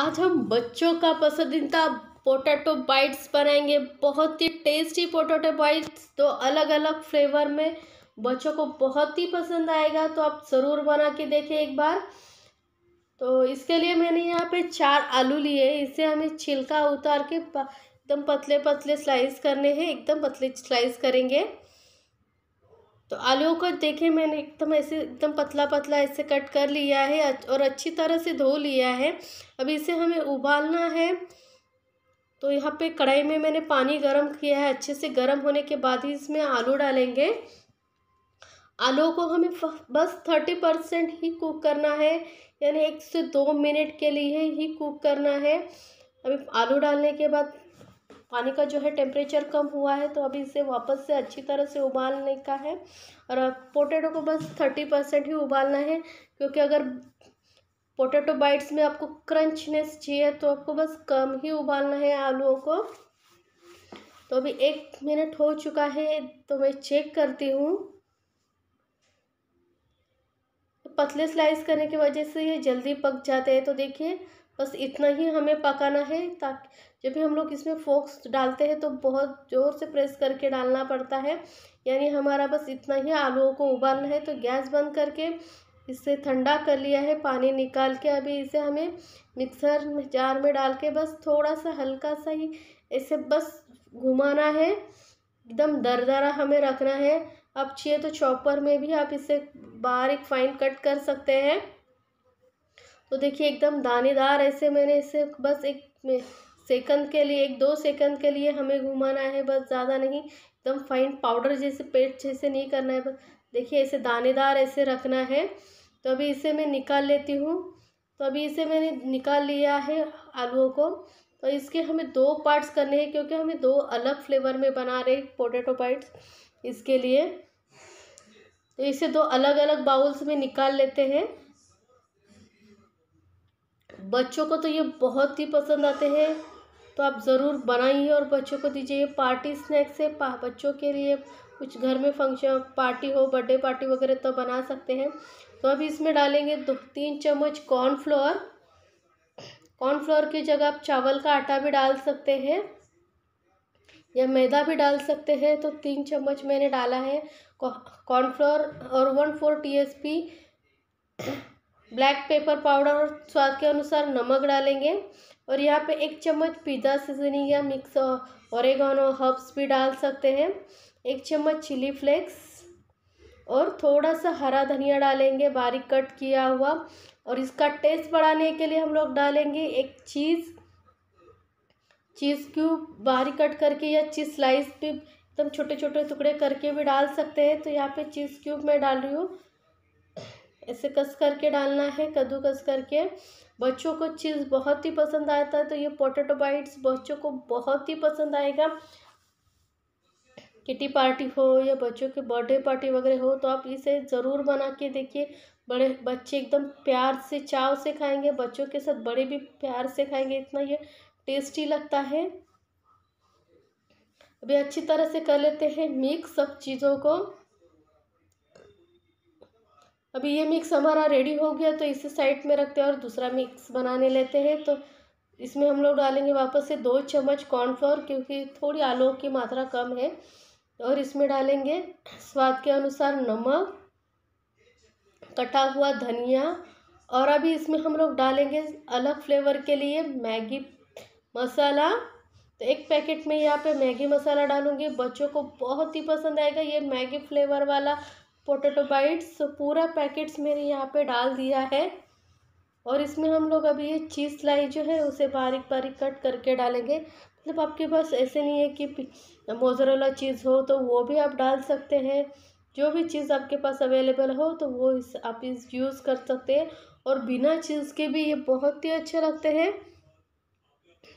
आज हम बच्चों का पसंदीदा पोटैटो बाइट्स बनाएंगे बहुत ही टेस्टी पोटैटो बाइट्स तो अलग अलग फ्लेवर में बच्चों को बहुत ही पसंद आएगा तो आप ज़रूर बना के देखें एक बार तो इसके लिए मैंने यहाँ पे चार आलू लिए इसे हमें छिलका उतार के एकदम पतले पतले स्लाइस करने हैं एकदम पतले स्लाइस करेंगे तो आलू को देखे मैंने एकदम ऐसे एकदम पतला पतला ऐसे कट कर लिया है और अच्छी तरह से धो लिया है अभी इसे हमें उबालना है तो यहाँ पे कढ़ाई में मैंने पानी गरम किया है अच्छे से गरम होने के बाद ही इसमें आलू डालेंगे आलू को हमें बस थर्टी परसेंट ही कुक करना है यानी एक से दो मिनट के लिए ही कुक करना है अभी आलू डालने के बाद पानी का जो है टेम्परेचर कम हुआ है तो अभी इसे वापस से अच्छी तरह से उबालने का है और पोटैटो को बस थर्टी परसेंट ही उबालना है क्योंकि अगर पोटैटो बाइट्स में आपको क्रंचनेस चाहिए तो आपको बस कम ही उबालना है आलूओं को तो अभी एक मिनट हो चुका है तो मैं चेक करती हूँ पतले स्लाइस करने की वजह से ये जल्दी पक जाते हैं तो देखिए बस इतना ही हमें पकाना है ताकि जब भी हम लोग इसमें फोक्स डालते हैं तो बहुत ज़ोर से प्रेस करके डालना पड़ता है यानी हमारा बस इतना ही आलूओं को उबालना है तो गैस बंद करके इसे ठंडा कर लिया है पानी निकाल के अभी इसे हमें मिक्सर में जार में डाल के बस थोड़ा सा हल्का सा ही इसे बस घुमाना है एकदम दरदरा हमें रखना है आप चाहिए तो चॉपर में भी आप इसे बारीक फाइन कट कर सकते हैं तो देखिए एकदम दानेदार ऐसे मैंने इसे बस एक सेकंड के लिए एक दो सेकंड के लिए हमें घुमाना है बस ज़्यादा नहीं एकदम फाइन पाउडर जैसे पेस्ट जैसे नहीं करना है बस देखिए ऐसे दानेदार ऐसे रखना है तो अभी इसे मैं निकाल लेती हूँ तो अभी इसे मैंने निकाल लिया है आलूओं को तो इसके हमें दो पार्ट्स करने हैं क्योंकि हमें दो अलग फ्लेवर में बना रहे पोटैटो पाइट्स इसके लिए तो इसे दो अलग अलग बाउल्स में निकाल लेते हैं बच्चों को तो ये बहुत ही पसंद आते हैं तो आप ज़रूर बनाइए और बच्चों को दीजिए ये पार्टी स्नैक्स है बच्चों के लिए कुछ घर में फंक्शन पार्टी हो बर्थडे पार्टी वगैरह तो बना सकते हैं तो अभी इसमें डालेंगे दो तीन चम्मच कॉर्नफ्लोर कॉर्नफ्लोर की जगह आप चावल का आटा भी डाल सकते हैं या मैदा भी डाल सकते हैं तो तीन चम्मच मैंने डाला है कॉर्नफ्लोर और one four T S P black pepper powder और स्वाद के अनुसार नमक डालेंगे और यहाँ पे एक चम्मच पिज़्ज़ा सीजनिंग या मिक्स और हर्ब्स भी डाल सकते हैं एक चम्मच चिली फ्लेक्स और थोड़ा सा हरा धनिया डालेंगे बारीक कट किया हुआ और इसका टेस्ट बढ़ाने के लिए हम लोग डालेंगे एक चीज़ चीज़ क्यूब बारीक कट करके या चीज़ स्लाइस भी एकदम छोटे छोटे टुकड़े करके भी डाल सकते हैं तो यहाँ पे चीज़ क्यूब मैं डाल रही हूँ ऐसे कस करके डालना है कद्दूकस करके बच्चों को चीज़ बहुत ही पसंद आता है तो ये पोटेटो बाइट्स बच्चों को बहुत ही पसंद आएगा किटी पार्टी हो या बच्चों के बर्थडे पार्टी वगैरह हो तो आप इसे ज़रूर बना के देखिए बड़े बच्चे एकदम प्यार से चाव से खाएंगे बच्चों के साथ बड़े भी प्यार से खाएंगे इतना ये टेस्टी लगता है अभी अच्छी तरह से कर लेते हैं मिक्स सब चीज़ों को अभी ये मिक्स हमारा रेडी हो गया तो इसे साइड में रखते हैं और दूसरा मिक्स बनाने लेते हैं तो इसमें हम लोग डालेंगे वापस से दो चम्मच कॉर्नफ्लोर क्योंकि थोड़ी आलू की मात्रा कम है और इसमें डालेंगे स्वाद के अनुसार नमक कटा हुआ धनिया और अभी इसमें हम लोग डालेंगे अलग फ्लेवर के लिए मैगी मसाला तो एक पैकेट में यहाँ पे मैगी मसाला डालूंगी बच्चों को बहुत ही पसंद आएगा ये मैगी फ्लेवर वाला पोटैटो बाइट्स पूरा पैकेट्स मैंने यहाँ पे डाल दिया है और इसमें हम लोग अभी ये चीज़ लाई जो है उसे बारीक बारीक कट करके डालेंगे मतलब आपके पास ऐसे नहीं है कि मोजरेला चीज़ हो तो वो भी आप डाल सकते हैं जो भी चीज़ आपके पास अवेलेबल हो तो वो इस आप इस यूज़ कर सकते हैं और बिना चीज़ के भी ये बहुत ही अच्छे लगते हैं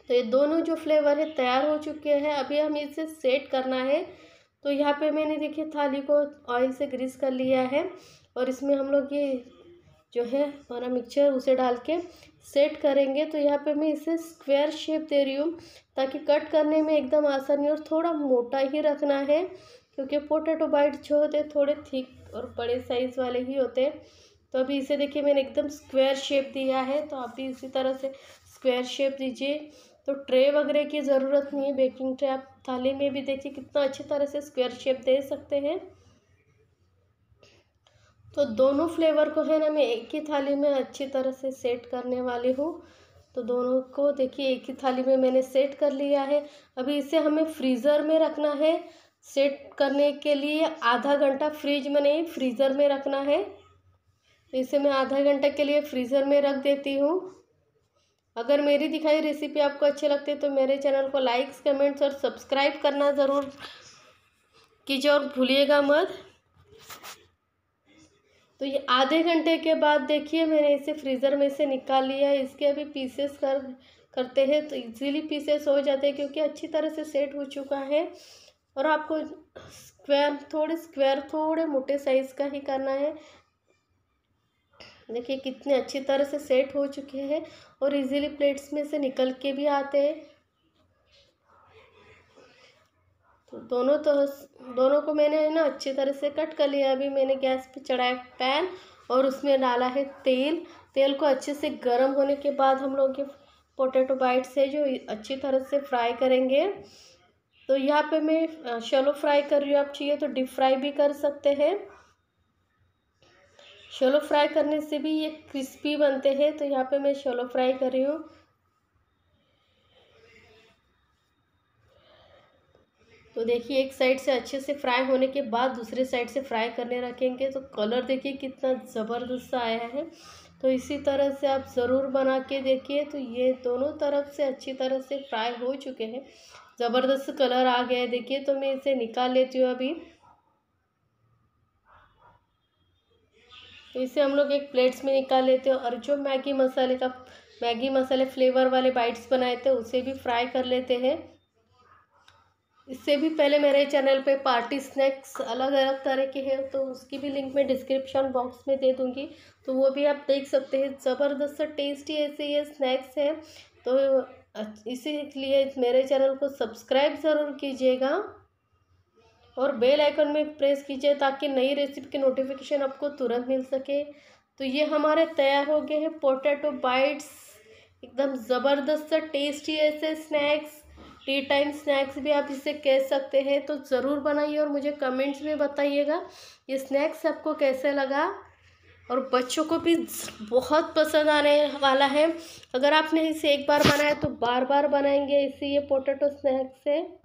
तो ये दोनों जो फ्लेवर है तैयार हो चुके हैं अभी हमें इसे सेट करना है तो यहाँ पे मैंने देखिए थाली को ऑयल से ग्रीस कर लिया है और इसमें हम लोग ये जो है हमारा मिक्सचर उसे डाल के सेट करेंगे तो यहाँ पे मैं इसे स्क्वायर शेप दे रही हूँ ताकि कट करने में एकदम आसानी और थोड़ा मोटा ही रखना है क्योंकि पोटैटो बाइट जो होते हैं थोड़े थिक और बड़े साइज़ वाले ही होते हैं तो अभी इसे देखिए मैंने एकदम स्क्वायर शेप दिया है तो आप भी इसी तरह से स्क्वायर शेप दीजिए तो ट्रे वगैरह की ज़रूरत नहीं है बेकिंग ट्रे आप थाली में भी देखिए कितना अच्छी तरह से स्क्वायर शेप दे सकते हैं तो दोनों फ्लेवर को है ना मैं एक ही थाली में अच्छी तरह से सेट करने वाली हूँ तो दोनों को देखिए एक ही थाली में मैंने सेट कर लिया है अभी इसे हमें फ्रीज़र में रखना है सेट करने के लिए आधा घंटा फ्रिज में नहीं फ्रीज़र में रखना है तो इसे मैं आधा घंटा के लिए फ्रीज़र में रख देती हूँ अगर मेरी दिखाई रेसिपी आपको अच्छी लगती है तो मेरे चैनल को लाइक्स कमेंट्स और सब्सक्राइब करना ज़रूर कीजिए और भूलिएगा मत तो ये आधे घंटे के बाद देखिए मैंने इसे फ्रीज़र में से निकाल लिया है इसके अभी पीसेस कर करते हैं तो इजीली पीसेस हो जाते हैं क्योंकि अच्छी तरह से सेट हो चुका है और आपको स्क्वायर थोड़े स्क्वायर थोड़े मोटे साइज़ का ही करना है देखिए कितने अच्छी तरह से सेट हो चुके हैं और इजीली प्लेट्स में से निकल के भी आते हैं तो दोनों तो दोनों को मैंने है ना अच्छी तरह से कट कर लिया अभी मैंने गैस पे चढ़ाया पैन और उसमें डाला है तेल तेल को अच्छे से गर्म होने के बाद हम लोग ये पोटैटो बाइट्स है जो अच्छी तरह से फ्राई करेंगे तो यहाँ पे मैं शेलो फ्राई कर रही हूँ आप चाहिए तो डीप फ्राई भी कर सकते हैं शोलो फ्राई करने से भी ये क्रिस्पी बनते हैं तो यहाँ पे मैं शोलो फ्राई कर रही हूँ तो देखिए एक साइड से अच्छे से फ्राई होने के बाद दूसरे साइड से फ्राई करने रखेंगे तो कलर देखिए कितना ज़बरदस्त आया है तो इसी तरह से आप ज़रूर बना के देखिए तो ये दोनों तरफ से अच्छी तरह से फ्राई हो चुके हैं ज़बरदस्त कलर आ गया है देखिए तो मैं इसे निकाल लेती हूँ अभी तो इसे हम लोग एक प्लेट्स में निकाल लेते हैं और जो मैगी मसाले का मैगी मसाले फ्लेवर वाले बाइट्स बनाए थे उसे भी फ्राई कर लेते हैं इससे भी पहले मेरे चैनल पे पार्टी स्नैक्स अलग अलग तरह के हैं तो उसकी भी लिंक मैं डिस्क्रिप्शन बॉक्स में दे दूँगी तो वो भी आप देख सकते हैं ज़बरदस्त टेस्टी ऐसे ये स्नैक्स हैं तो इसी लिए मेरे चैनल को सब्सक्राइब ज़रूर कीजिएगा और बेल आइकन में प्रेस कीजिए ताकि नई रेसिपी की नोटिफिकेशन आपको तुरंत मिल सके तो ये हमारे तैयार हो गए हैं पोटैटो बाइट्स एकदम ज़बरदस्त टेस्टी ऐसे स्नैक्स टी टाइम स्नैक्स भी आप इसे कह सकते हैं तो ज़रूर बनाइए और मुझे कमेंट्स में बताइएगा ये स्नैक्स आपको कैसे लगा और बच्चों को भी बहुत पसंद आने वाला है अगर आपने इसे एक बार बनाया तो बार बार बनाएंगे इसी ये पोटैटो स्नैक्स से